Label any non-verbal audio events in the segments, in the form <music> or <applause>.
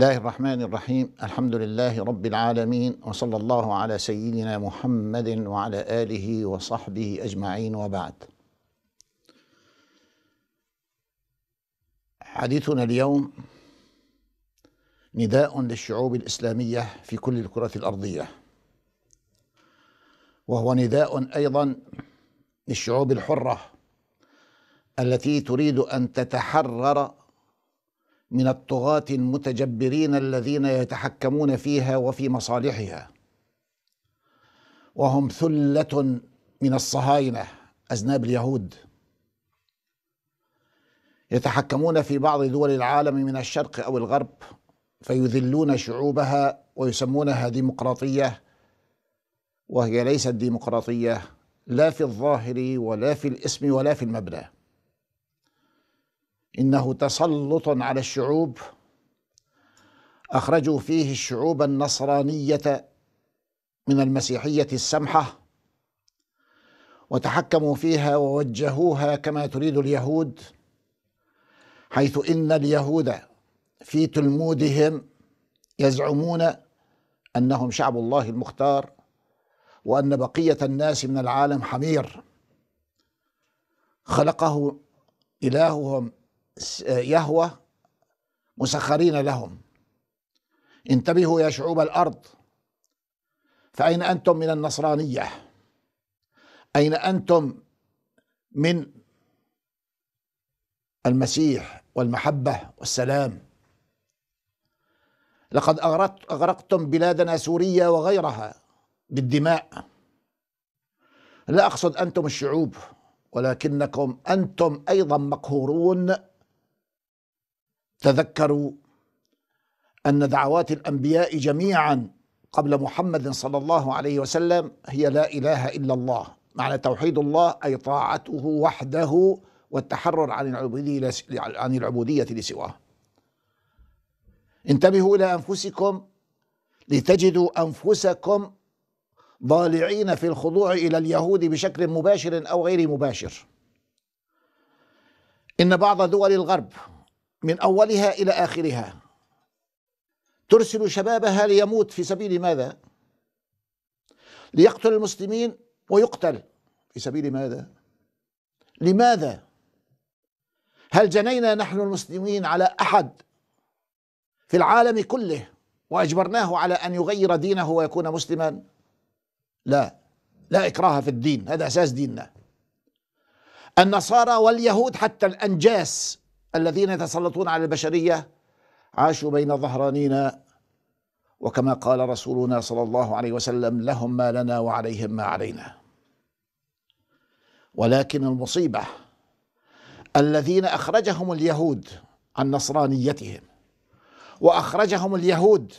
الله الرحمن الرحيم الحمد لله رب العالمين وصلى الله على سيدنا محمد وعلى اله وصحبه اجمعين وبعد حديثنا اليوم نداء للشعوب الاسلاميه في كل الكره الارضيه وهو نداء ايضا للشعوب الحره التي تريد ان تتحرر من الطغاة المتجبرين الذين يتحكمون فيها وفي مصالحها وهم ثلة من الصهاينة أذناب اليهود يتحكمون في بعض دول العالم من الشرق أو الغرب فيذلون شعوبها ويسمونها ديمقراطية وهي ليست ديمقراطية لا في الظاهر ولا في الاسم ولا في المبنى انه تسلط على الشعوب اخرجوا فيه الشعوب النصرانيه من المسيحيه السمحه وتحكموا فيها ووجهوها كما تريد اليهود حيث ان اليهود في تلمودهم يزعمون انهم شعب الله المختار وان بقيه الناس من العالم حمير خلقه الههم يهوى مسخرين لهم انتبهوا يا شعوب الارض فاين انتم من النصرانيه اين انتم من المسيح والمحبه والسلام لقد اغرقتم بلادنا سوريا وغيرها بالدماء لا اقصد انتم الشعوب ولكنكم انتم ايضا مقهورون تذكروا ان دعوات الانبياء جميعا قبل محمد صلى الله عليه وسلم هي لا اله الا الله معنى توحيد الله اي طاعته وحده والتحرر عن العبوديه عن العبوديه لسواه. انتبهوا الى انفسكم لتجدوا انفسكم ضالعين في الخضوع الى اليهود بشكل مباشر او غير مباشر. ان بعض دول الغرب من اولها الى اخرها ترسل شبابها ليموت في سبيل ماذا؟ ليقتل المسلمين ويقتل في سبيل ماذا؟ لماذا؟ هل جنينا نحن المسلمين على احد في العالم كله واجبرناه على ان يغير دينه ويكون مسلما؟ لا لا اكراه في الدين هذا اساس ديننا النصارى واليهود حتى الانجاس الذين يتسلطون على البشرية عاشوا بين ظهرانينا وكما قال رسولنا صلى الله عليه وسلم لهم ما لنا وعليهم ما علينا ولكن المصيبة الذين أخرجهم اليهود عن نصرانيتهم وأخرجهم اليهود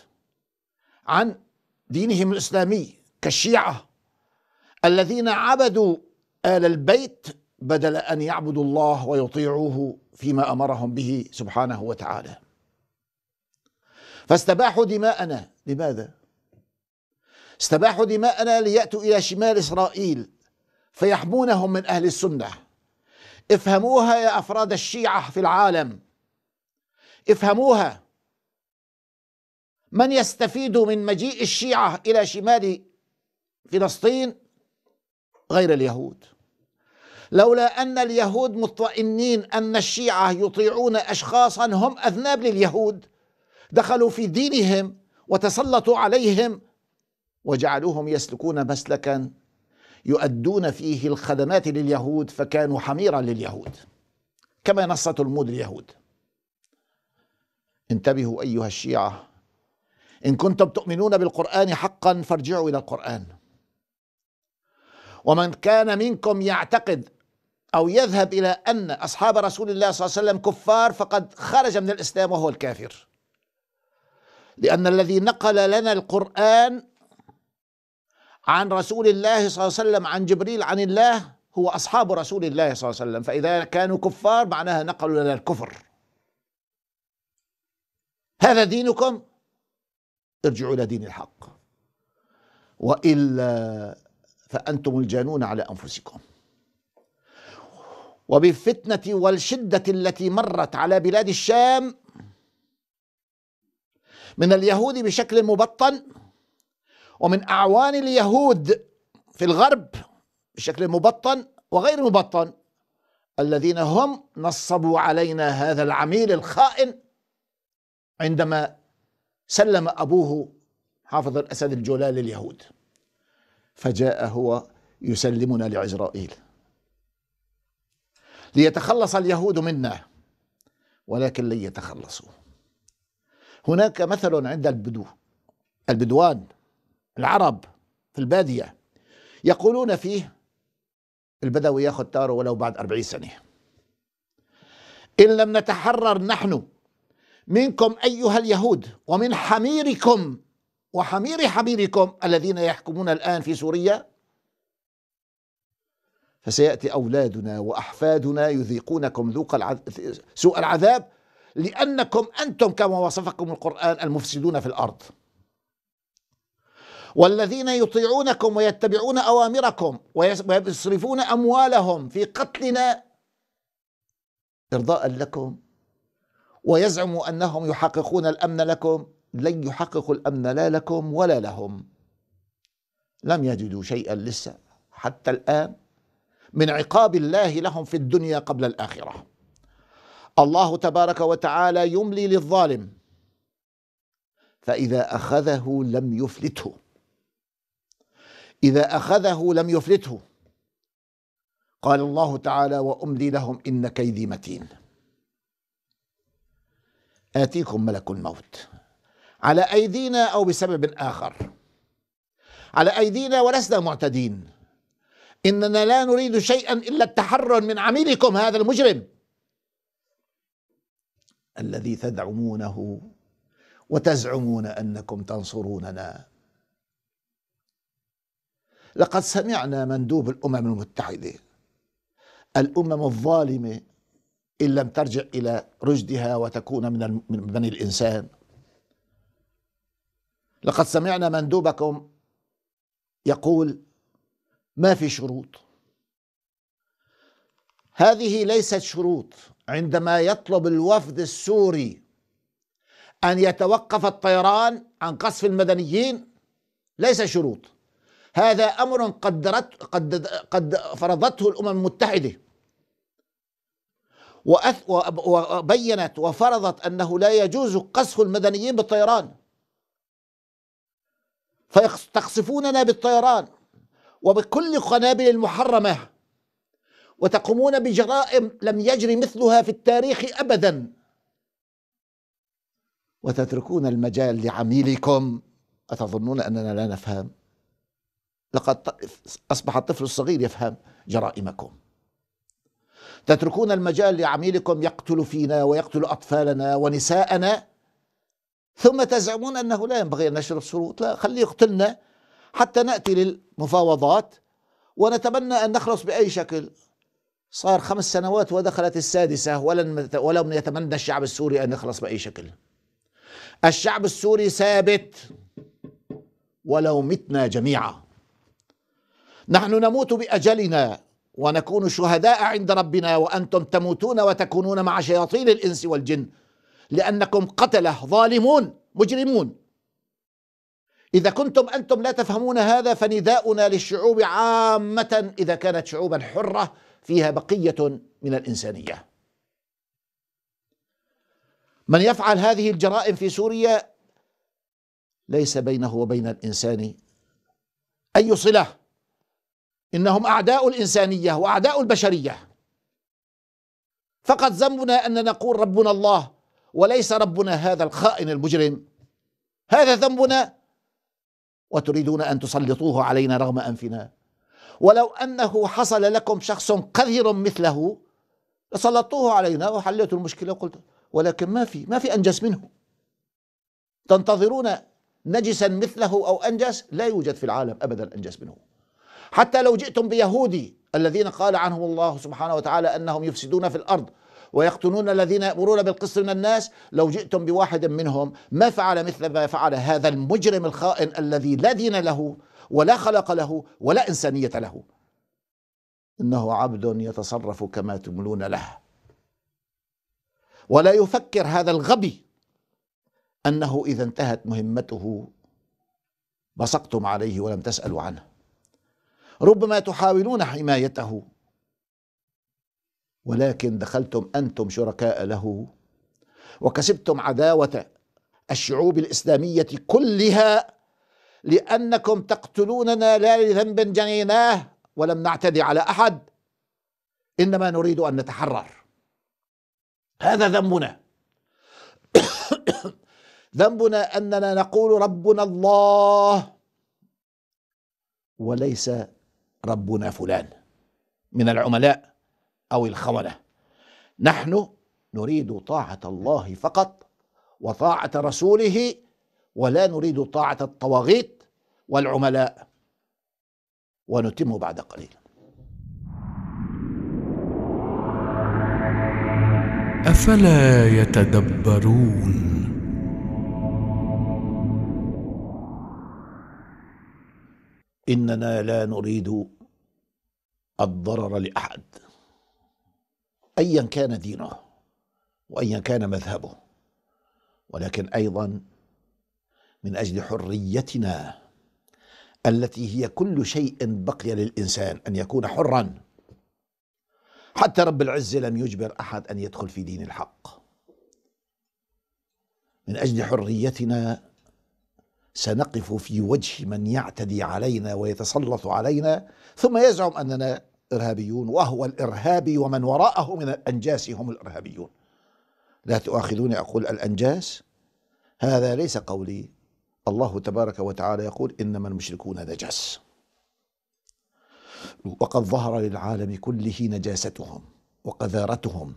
عن دينهم الإسلامي كالشيعة الذين عبدوا آل البيت بدل أن يعبدوا الله ويطيعوه فيما امرهم به سبحانه وتعالى فاستباحوا دماءنا لماذا استباحوا دماءنا لياتوا الى شمال اسرائيل فيحمونهم من اهل السنه افهموها يا افراد الشيعه في العالم افهموها من يستفيد من مجيء الشيعه الى شمال فلسطين غير اليهود لولا أن اليهود مطمئنين أن الشيعة يطيعون أشخاصا هم أذناب لليهود دخلوا في دينهم وتسلطوا عليهم وجعلوهم يسلكون مسلكا يؤدون فيه الخدمات لليهود فكانوا حميرا لليهود كما نص تلمود اليهود انتبهوا أيها الشيعة إن كنتم تؤمنون بالقرآن حقا فارجعوا إلى القرآن ومن كان منكم يعتقد أو يذهب إلى أن أصحاب رسول الله صلى الله عليه وسلم كفار فقد خرج من الإسلام وهو الكافر لأن الذي نقل لنا القرآن عن رسول الله صلى الله عليه وسلم عن جبريل عن الله هو أصحاب رسول الله صلى الله عليه وسلم فإذا كانوا كفار معناها نقلوا لنا الكفر هذا دينكم ارجعوا إلى دين الحق وإلا فأنتم الجانون على أنفسكم وبالفتنه والشده التي مرت على بلاد الشام من اليهود بشكل مبطن ومن اعوان اليهود في الغرب بشكل مبطن وغير مبطن الذين هم نصبوا علينا هذا العميل الخائن عندما سلم ابوه حافظ الاسد الجولان لليهود فجاء هو يسلمنا لعزرائيل ليتخلص اليهود منا ولكن لن يتخلصوا هناك مثل عند البدو البدوان العرب في البادية يقولون فيه البدوي ياخذ تاره ولو بعد أربعين سنة إن لم نتحرر نحن منكم أيها اليهود ومن حميركم وحمير حميركم الذين يحكمون الآن في سوريا فسيأتي أولادنا وأحفادنا يذيقونكم ذوق سوء العذاب لأنكم أنتم كما وصفكم القرآن المفسدون في الأرض والذين يطيعونكم ويتبعون أوامركم ويصرفون أموالهم في قتلنا إرضاء لكم ويزعموا أنهم يحققون الأمن لكم لن يحققوا الأمن لا لكم ولا لهم لم يجدوا شيئا لسه حتى الآن من عقاب الله لهم في الدنيا قبل الاخره الله تبارك وتعالى يملي للظالم فاذا اخذه لم يفلته اذا اخذه لم يفلته قال الله تعالى واملي لهم ان كيدي متين آتيكم ملك الموت على أيدينا أو بسبب آخر على أيدينا ولسنا معتدين إننا لا نريد شيئا إلا التحرر من عميلكم هذا المجرم الذي تدعمونه وتزعمون أنكم تنصروننا لقد سمعنا مندوب الأمم المتحدة الأمم الظالمة إن لم ترجع إلى رشدها وتكون من بني الإنسان لقد سمعنا مندوبكم يقول ما في شروط هذه ليست شروط عندما يطلب الوفد السوري أن يتوقف الطيران عن قصف المدنيين ليس شروط هذا أمر قدرت قد قد فرضته الأمم المتحدة وأث وبينت وفرضت أنه لا يجوز قصف المدنيين بالطيران فيقصفوننا بالطيران وبكل قنابل المحرمة وتقومون بجرائم لم يجري مثلها في التاريخ أبدا وتتركون المجال لعميلكم أتظنون أننا لا نفهم لقد أصبح الطفل الصغير يفهم جرائمكم تتركون المجال لعميلكم يقتل فينا ويقتل أطفالنا ونساءنا ثم تزعمون أنه لا ينبغي أن نشرب لا خليه يقتلنا حتى نأتي للمفاوضات ونتمنى أن نخلص بأي شكل صار خمس سنوات ودخلت السادسة ولن ولم يتمنى الشعب السوري أن يخلص بأي شكل الشعب السوري ثابت ولو متنا جميعا نحن نموت بأجلنا ونكون شهداء عند ربنا وأنتم تموتون وتكونون مع شياطين الإنس والجن لأنكم قتلة ظالمون مجرمون إذا كنتم أنتم لا تفهمون هذا فنداؤنا للشعوب عامة إذا كانت شعوبا حرة فيها بقية من الإنسانية من يفعل هذه الجرائم في سوريا ليس بينه وبين الإنسان أي صلة إنهم أعداء الإنسانية وأعداء البشرية فقد ذنبنا أن نقول ربنا الله وليس ربنا هذا الخائن المجرم هذا ذنبنا وتريدون أن تسلطوه علينا رغم أنفنا ولو أنه حصل لكم شخص قذر مثله لسلطوه علينا وحليت المشكلة وقلت ولكن ما في ما في أنجس منه تنتظرون نجسا مثله أو أنجس لا يوجد في العالم أبدا أنجس منه حتى لو جئتم بيهودي الذين قال عنهم الله سبحانه وتعالى أنهم يفسدون في الأرض ويقتلون الذين يأمرون بالقسط من الناس لو جئتم بواحد منهم ما فعل مثل ما فعل هذا المجرم الخائن الذي لا دين له ولا خلق له ولا إنسانية له إنه عبد يتصرف كما تملون له ولا يفكر هذا الغبي أنه إذا انتهت مهمته بصقتم عليه ولم تسألوا عنه ربما تحاولون حمايته ولكن دخلتم انتم شركاء له وكسبتم عداوه الشعوب الاسلاميه كلها لانكم تقتلوننا لا لذنب جنيناه ولم نعتدي على احد انما نريد ان نتحرر هذا ذنبنا <coughs> ذنبنا اننا نقول ربنا الله وليس ربنا فلان من العملاء أو الخونة نحن نريد طاعة الله فقط وطاعة رسوله ولا نريد طاعة الطواغيت والعملاء ونتم بعد قليل أفلا يتدبرون إننا لا نريد الضرر لأحد ايا كان دينه وايا كان مذهبه ولكن ايضا من اجل حريتنا التي هي كل شيء بقي للانسان ان يكون حرا حتى رب العزه لم يجبر احد ان يدخل في دين الحق من اجل حريتنا سنقف في وجه من يعتدي علينا ويتسلط علينا ثم يزعم اننا إرهابيون وهو الإرهابي ومن وراءه من الأنجاس هم الإرهابيون لا تؤاخذوني أقول الأنجاس هذا ليس قولي الله تبارك وتعالى يقول إنما المشركون نجس وقد ظهر للعالم كله نجاستهم وقذارتهم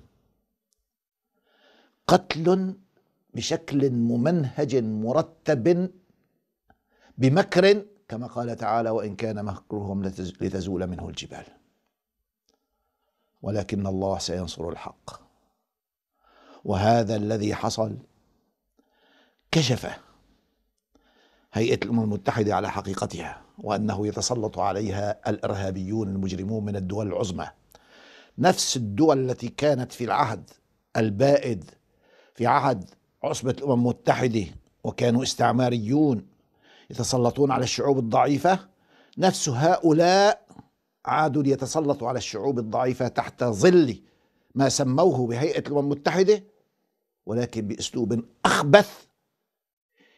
قتل بشكل ممنهج مرتب بمكر كما قال تعالى وإن كان مكرهم لتزول منه الجبال ولكن الله سينصر الحق وهذا الذي حصل كشف هيئة الأمم المتحدة على حقيقتها وأنه يتسلط عليها الإرهابيون المجرمون من الدول العظمى نفس الدول التي كانت في العهد البائد في عهد عصبة الأمم المتحدة وكانوا استعماريون يتسلطون على الشعوب الضعيفة نفس هؤلاء عادوا ليتسلطوا على الشعوب الضعيفة تحت ظل ما سموه بهيئة الأمم المتحدة ولكن بأسلوب أخبث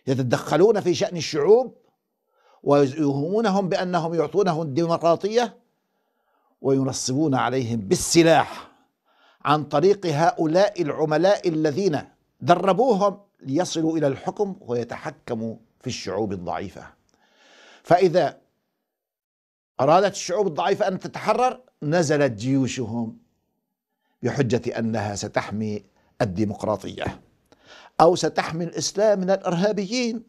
يتدخلون في شأن الشعوب ويوهمونهم بأنهم يعطونهم الديمقراطية وينصبون عليهم بالسلاح عن طريق هؤلاء العملاء الذين دربوهم ليصلوا إلى الحكم ويتحكموا في الشعوب الضعيفة فإذا أرادت الشعوب الضعيفة أن تتحرر نزلت جيوشهم بحجة أنها ستحمي الديمقراطية أو ستحمي الإسلام من الإرهابيين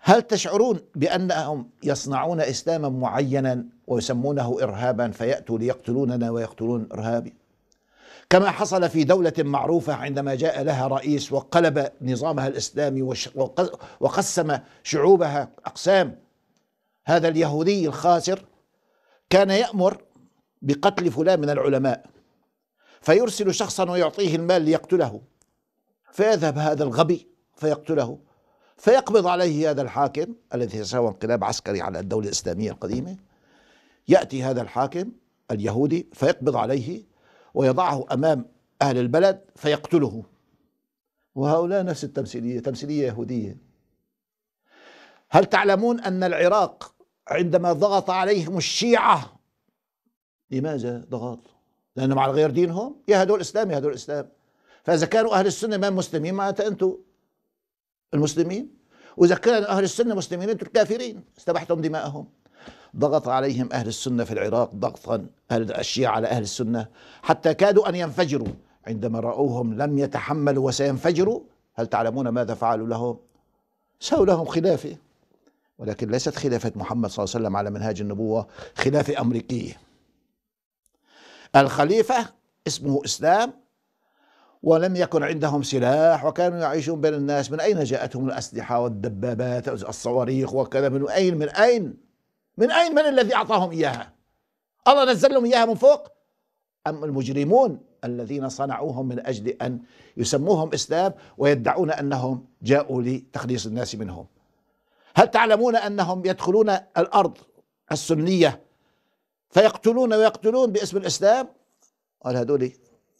هل تشعرون بأنهم يصنعون إسلاما معينا ويسمونه إرهابا فيأتوا ليقتلوننا ويقتلون إرهابي كما حصل في دولة معروفة عندما جاء لها رئيس وقلب نظامها الإسلامي وقسم شعوبها أقسام هذا اليهودي الخاسر كان يأمر بقتل فلان من العلماء فيرسل شخصا ويعطيه المال ليقتله فيذهب هذا الغبي فيقتله فيقبض عليه هذا الحاكم الذي سوى انقلاب عسكري على الدولة الإسلامية القديمة يأتي هذا الحاكم اليهودي فيقبض عليه ويضعه أمام أهل البلد فيقتله وهؤلاء نفس التمثيلية تمثيلية يهودية هل تعلمون أن العراق عندما ضغط عليهم الشيعة لماذا ضغط؟ لأنهم على غير دينهم يا هدول إسلام يا هدول إسلام فإذا كانوا أهل السنة ما مسلمين معناتها أنتم المسلمين وإذا كان أهل السنة مسلمين أنتم الكافرين استبحتم دماءهم ضغط عليهم أهل السنة في العراق ضغطا أهل الشيعة على أهل السنة حتى كادوا أن ينفجروا عندما رأوهم لم يتحملوا وسينفجروا هل تعلمون ماذا فعلوا لهم؟ سووا لهم خلافه ولكن ليست خلافة محمد صلى الله عليه وسلم على منهاج النبوة خلافة أمريكية الخليفة اسمه إسلام ولم يكن عندهم سلاح وكانوا يعيشون بين الناس من أين جاءتهم الأسلحة والدبابات الصواريخ وكذا من أين من أين من أين من الذي أعطاهم إياها الله نزل لهم إياها من فوق أم المجرمون الذين صنعوهم من أجل أن يسموهم إسلام ويدعون أنهم جاءوا لتخليص الناس منهم هل تعلمون أنهم يدخلون الأرض السنية فيقتلون ويقتلون باسم الإسلام قال هذول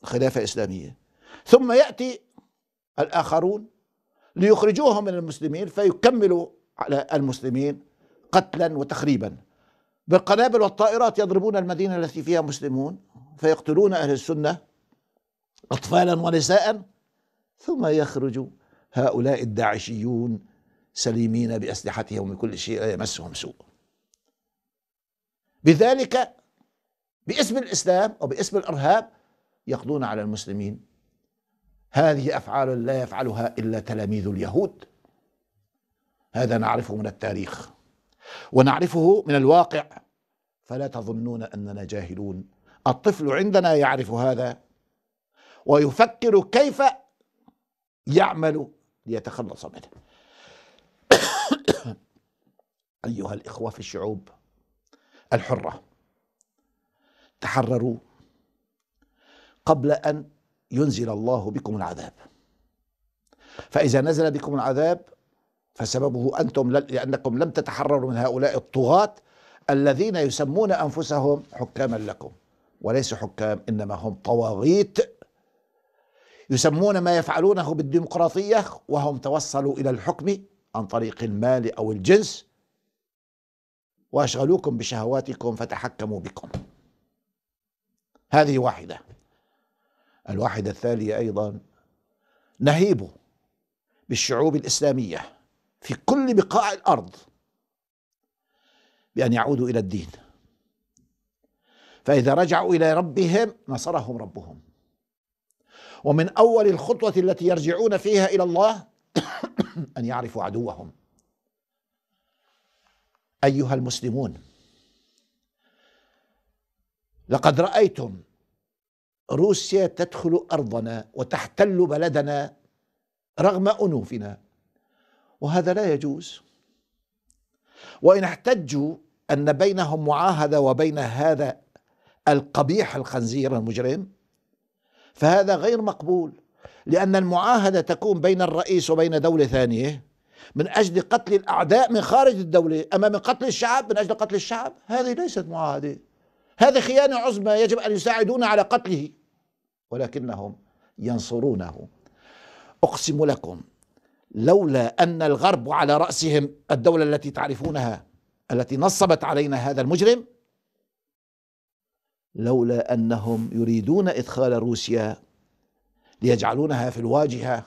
خلافة إسلامية ثم يأتي الآخرون ليخرجوهم من المسلمين فيكملوا على المسلمين قتلا وتخريبا بالقنابل والطائرات يضربون المدينة التي فيها مسلمون فيقتلون أهل السنة أطفالا ونساء ثم يخرج هؤلاء الداعشيون سليمين بأسلحتهم وكل شيء لا يمسهم سوء بذلك باسم الإسلام أو باسم الإرهاب يقضون على المسلمين هذه أفعال لا يفعلها إلا تلاميذ اليهود هذا نعرفه من التاريخ ونعرفه من الواقع فلا تظنون أننا جاهلون الطفل عندنا يعرف هذا ويفكر كيف يعمل ليتخلص منه <coughs> أيها الإخوة في الشعوب الحرة تحرروا قبل أن ينزل الله بكم العذاب فإذا نزل بكم العذاب فسببه أنتم لأنكم لم تتحرروا من هؤلاء الطغاة الذين يسمون أنفسهم حكاما لكم وليسوا حكام إنما هم طواغيت يسمون ما يفعلونه بالديمقراطية وهم توصلوا إلى الحكم عن طريق المال أو الجنس وأشغلوكم بشهواتكم فتحكموا بكم هذه واحدة الواحدة الثانية أيضا نهيب بالشعوب الإسلامية في كل بقاع الأرض بأن يعودوا إلى الدين فإذا رجعوا إلى ربهم نصرهم ربهم ومن أول الخطوة التي يرجعون فيها إلى الله أن يعرفوا عدوهم أيها المسلمون لقد رأيتم روسيا تدخل أرضنا وتحتل بلدنا رغم أنوفنا وهذا لا يجوز وإن احتجوا أن بينهم معاهدة وبين هذا القبيح الخنزير المجرم فهذا غير مقبول لأن المعاهدة تكون بين الرئيس وبين دولة ثانية من أجل قتل الأعداء من خارج الدولة أما من قتل الشعب من أجل قتل الشعب هذه ليست معاهدة هذه خيانة عظمى يجب أن يساعدونا على قتله ولكنهم ينصرونه أقسم لكم لولا أن الغرب على رأسهم الدولة التي تعرفونها التي نصبت علينا هذا المجرم لولا أنهم يريدون إدخال روسيا ليجعلونها في الواجهة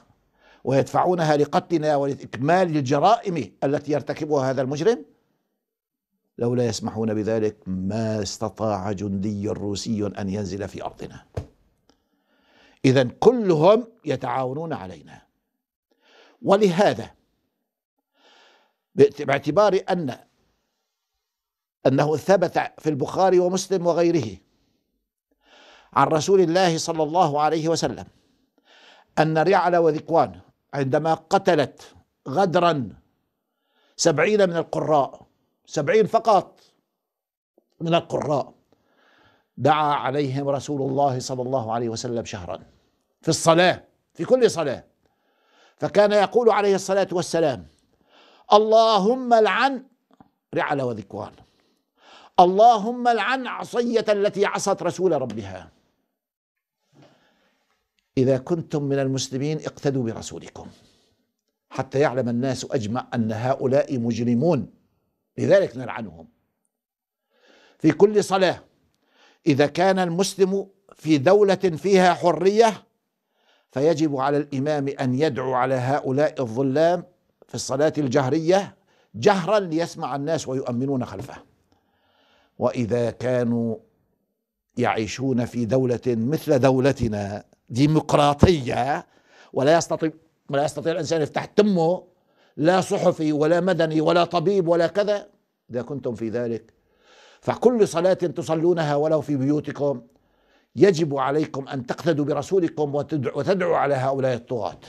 ويدفعونها لقتلنا ولإكمال الجرائم التي يرتكبها هذا المجرم لولا يسمحون بذلك ما استطاع جندي روسي أن ينزل في أرضنا إذا كلهم يتعاونون علينا ولهذا باعتبار أن أنه ثبت في البخاري ومسلم وغيره عن رسول الله صلى الله عليه وسلم أن رعل وذكوان عندما قتلت غدرا سبعين من القراء سبعين فقط من القراء دعا عليهم رسول الله صلى الله عليه وسلم شهرا في الصلاة في كل صلاة فكان يقول عليه الصلاة والسلام اللهم العن رعل وذكوان اللهم العن عصية التي عصت رسول ربها إذا كنتم من المسلمين اقتدوا برسولكم حتى يعلم الناس أجمع أن هؤلاء مجرمون لذلك نلعنهم في كل صلاة إذا كان المسلم في دولة فيها حرية فيجب على الإمام أن يدعو على هؤلاء الظلام في الصلاة الجهرية جهرا ليسمع الناس ويؤمنون خلفه وإذا كانوا يعيشون في دولة مثل دولتنا ديمقراطية ولا يستطيع ولا يستطيع الإنسان يفتح تمه لا صحفي ولا مدني ولا طبيب ولا كذا إذا كنتم في ذلك فكل صلاة تصلونها ولو في بيوتكم يجب عليكم أن تقتدوا برسولكم وتدعوا, وتدعوا على هؤلاء الطغاة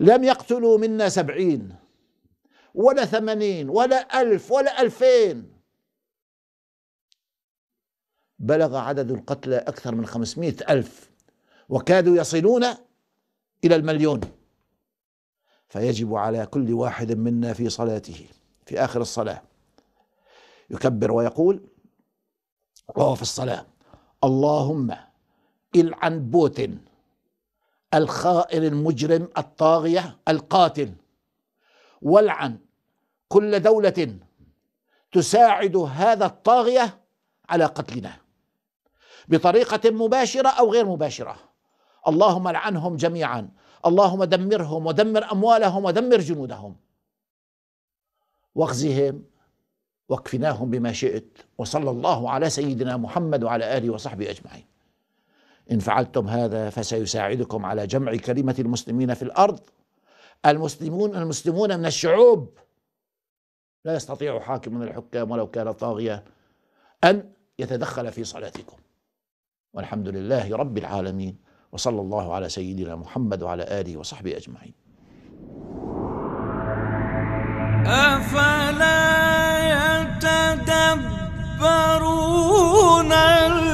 لم يقتلوا منا سبعين ولا ثمانين ولا ألف ولا ألفين بلغ عدد القتلى أكثر من خمسمائة ألف وكادوا يصلون إلى المليون فيجب على كل واحد منا في صلاته في آخر الصلاة يكبر ويقول وهو في الصلاة اللهم العن بوتن الخائن المجرم الطاغية القاتل والعن كل دولة تساعد هذا الطاغية على قتلنا بطريقة مباشرة أو غير مباشرة اللهم لعنهم جميعا اللهم دمرهم ودمر اموالهم ودمر جنودهم واخزهم واكفناهم بما شئت وصلى الله على سيدنا محمد وعلى اله وصحبه اجمعين ان فعلتم هذا فسيساعدكم على جمع كلمه المسلمين في الارض المسلمون المسلمون من الشعوب لا يستطيع حاكم من الحكام ولو كان طاغية أن يتدخل في صلاتكم والحمد لله رب العالمين وصلى الله على سيدنا محمد وعلى آله وصحبه أجمعين أفلا يتدبرون